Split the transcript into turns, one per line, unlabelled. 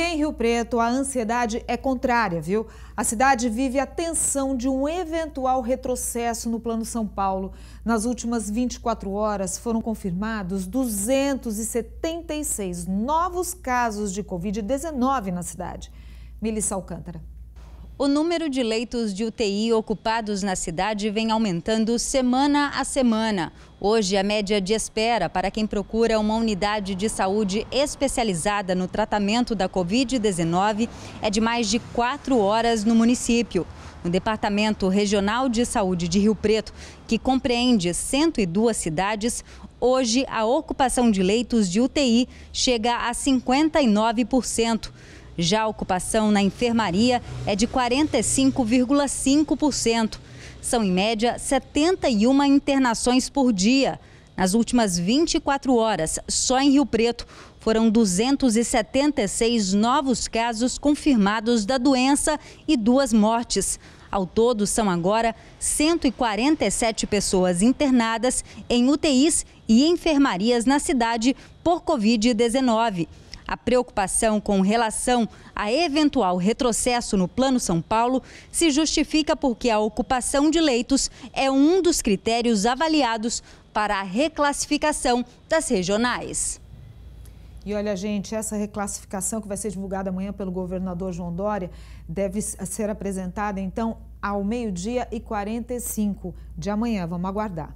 em Rio Preto, a ansiedade é contrária, viu? A cidade vive a tensão de um eventual retrocesso no Plano São Paulo. Nas últimas 24 horas foram confirmados 276 novos casos de Covid-19
na cidade. Melissa Alcântara o número de leitos de UTI ocupados na cidade vem aumentando semana a semana. Hoje, a média de espera para quem procura uma unidade de saúde especializada no tratamento da Covid-19 é de mais de quatro horas no município. No Departamento Regional de Saúde de Rio Preto, que compreende 102 cidades, hoje a ocupação de leitos de UTI chega a 59%. Já a ocupação na enfermaria é de 45,5%. São, em média, 71 internações por dia. Nas últimas 24 horas, só em Rio Preto, foram 276 novos casos confirmados da doença e duas mortes. Ao todo, são agora 147 pessoas internadas em UTIs e enfermarias na cidade por Covid-19. A preocupação com relação a eventual retrocesso no Plano São Paulo se justifica porque a ocupação de leitos é um dos critérios avaliados para a reclassificação das regionais.
E olha, gente, essa reclassificação que vai ser divulgada amanhã pelo governador João Dória deve ser apresentada, então, ao meio-dia e 45 de amanhã. Vamos aguardar.